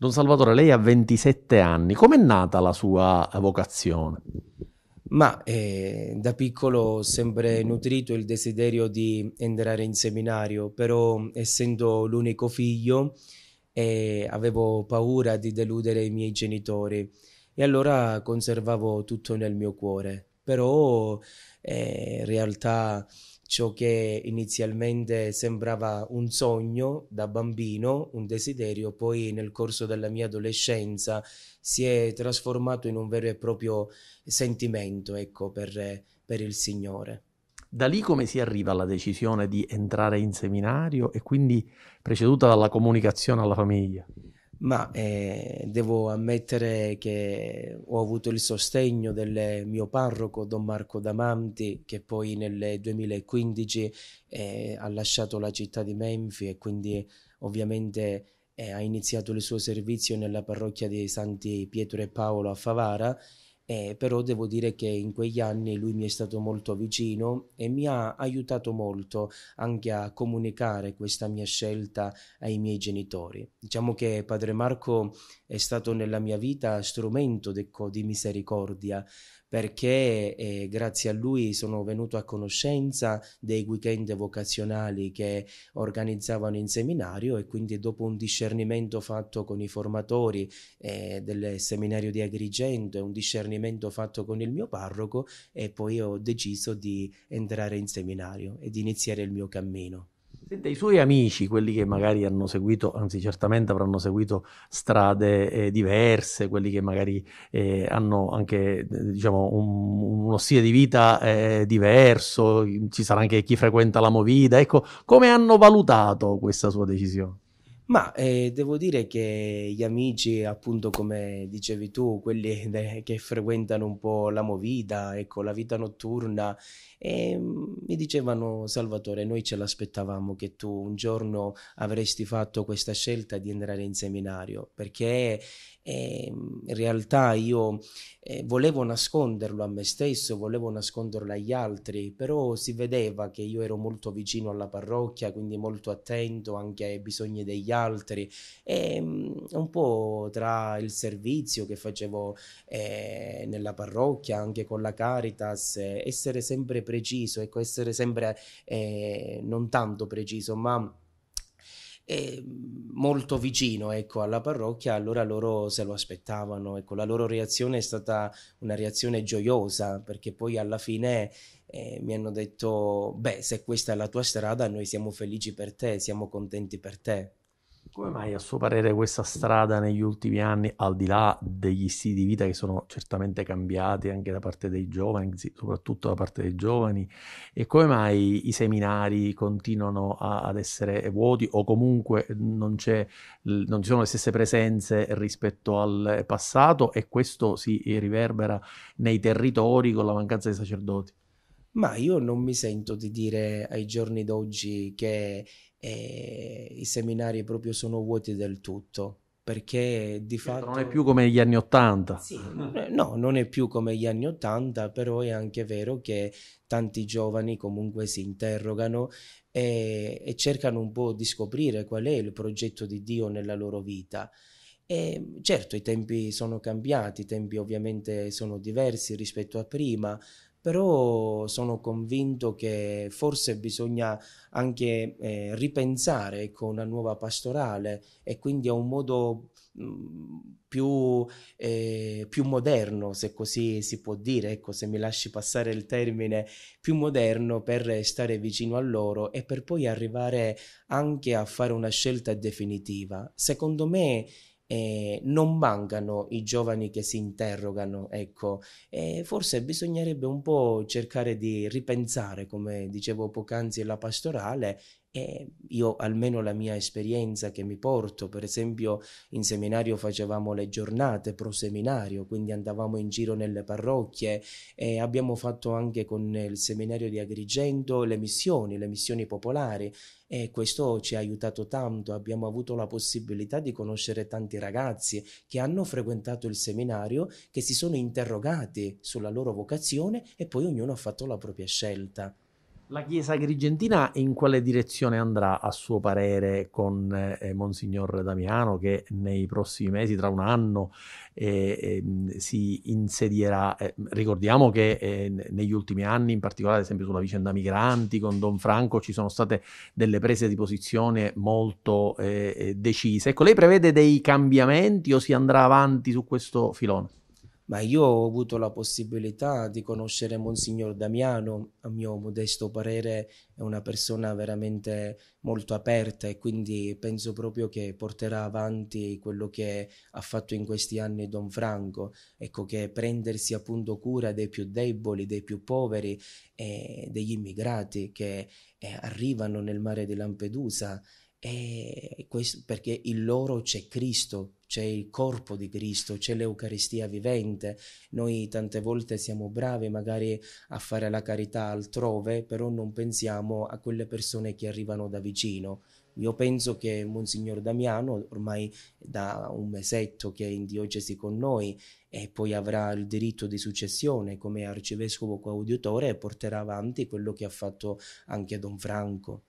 Don Salvatore, lei ha 27 anni, com'è nata la sua vocazione? Ma eh, da piccolo ho sempre nutrito il desiderio di entrare in seminario, però essendo l'unico figlio eh, avevo paura di deludere i miei genitori e allora conservavo tutto nel mio cuore. Però eh, in realtà ciò che inizialmente sembrava un sogno da bambino, un desiderio, poi nel corso della mia adolescenza si è trasformato in un vero e proprio sentimento ecco, per, per il Signore. Da lì come si arriva alla decisione di entrare in seminario e quindi preceduta dalla comunicazione alla famiglia? ma eh, devo ammettere che ho avuto il sostegno del mio parroco Don Marco Damanti che poi nel 2015 eh, ha lasciato la città di Menfi e quindi ovviamente eh, ha iniziato il suo servizio nella parrocchia di Santi Pietro e Paolo a Favara eh, però devo dire che in quegli anni lui mi è stato molto vicino e mi ha aiutato molto anche a comunicare questa mia scelta ai miei genitori. Diciamo che Padre Marco è stato nella mia vita strumento di misericordia perché eh, grazie a lui sono venuto a conoscenza dei weekend vocazionali che organizzavano in seminario e quindi dopo un discernimento fatto con i formatori eh, del seminario di Agrigento e un discernimento fatto con il mio parroco e poi ho deciso di entrare in seminario e di iniziare il mio cammino. I suoi amici, quelli che magari hanno seguito, anzi certamente avranno seguito strade eh, diverse, quelli che magari eh, hanno anche diciamo, un, uno stile di vita eh, diverso, ci sarà anche chi frequenta la Movida, ecco come hanno valutato questa sua decisione? Ma eh, devo dire che gli amici, appunto come dicevi tu, quelli de- che frequentano un po' la movida, ecco, la vita notturna, eh, mi dicevano Salvatore, noi ce l'aspettavamo che tu un giorno avresti fatto questa scelta di entrare in seminario, perché eh, in realtà io eh, volevo nasconderlo a me stesso, volevo nasconderlo agli altri, però si vedeva che io ero molto vicino alla parrocchia, quindi molto attento anche ai bisogni degli altri altri. E ehm, un po' tra il servizio che facevo eh, nella parrocchia, anche con la Caritas, essere sempre preciso, ecco, essere sempre eh, non tanto preciso, ma ehm, molto vicino ecco, alla parrocchia, allora loro se lo aspettavano. Ecco, la loro reazione è stata una reazione gioiosa, perché poi alla fine eh, mi hanno detto: Beh, se questa è la tua strada, noi siamo felici per te, siamo contenti per te. Come mai a suo parere questa strada negli ultimi anni, al di là degli stili di vita che sono certamente cambiati anche da parte dei giovani, soprattutto da parte dei giovani, e come mai i seminari continuano a, ad essere vuoti o comunque non, non, ci sono le stesse presenze rispetto al passato e questo si riverbera nei territori con la mancanza di sacerdoti? Ma io non mi sento di dire ai giorni d'oggi che e i seminari proprio sono vuoti del tutto perché di fatto certo, non è più come gli anni 80 sì, no non è più come gli anni 80 però è anche vero che tanti giovani comunque si interrogano e, e cercano un po' di scoprire qual è il progetto di Dio nella loro vita e certo i tempi sono cambiati i tempi ovviamente sono diversi rispetto a prima però sono convinto che forse bisogna anche eh, ripensare con ecco, una nuova pastorale e quindi a un modo mh, mm, più, eh, più, moderno, se così si può dire, ecco, se mi lasci passare il termine, più moderno per stare vicino a loro e per poi arrivare anche a fare una scelta definitiva. Secondo me eh, non mancano i giovani che si interrogano, ecco, e forse bisognerebbe un po' cercare di ripensare, come dicevo poc'anzi, la pastorale e eh, io almeno la mia esperienza che mi porto, per esempio in seminario facevamo le giornate pro seminario, quindi andavamo in giro nelle parrocchie e abbiamo fatto anche con il seminario di Agrigento le missioni, le missioni popolari e questo ci ha aiutato tanto, abbiamo avuto la possibilità di conoscere tanti ragazzi che hanno frequentato il seminario, che si sono interrogati sulla loro vocazione e poi ognuno ha fatto la propria scelta. La Chiesa agrigentina in quale direzione andrà a suo parere con eh, eh Monsignor Damiano che nei prossimi mesi, tra un anno, eh, eh, si insedierà? Eh, ricordiamo che eh, negli ultimi anni, in particolare ad esempio sulla vicenda migranti con Don Franco, ci sono state delle prese di posizione molto decise. Ecco, lei prevede dei cambiamenti o si andrà avanti su questo filone? ma io ho avuto la possibilità di conoscere Monsignor Damiano, a mio modesto parere è una persona veramente molto aperta e quindi penso proprio che porterà avanti quello che ha fatto in questi anni Don Franco, ecco che prendersi appunto cura dei più deboli, dei più poveri e degli immigrati che eh, arrivano nel mare di Lampedusa. Questo, perché in loro c'è Cristo, c'è il corpo di Cristo, c'è l'Eucaristia vivente. Noi tante volte siamo bravi magari a fare la carità altrove, però non pensiamo a quelle persone che arrivano da vicino. Io penso che Monsignor Damiano, ormai da un mesetto che è in diocesi con noi, e poi avrà il diritto di successione come arcivescovo coadiutore porterà avanti quello che ha fatto anche Don Franco.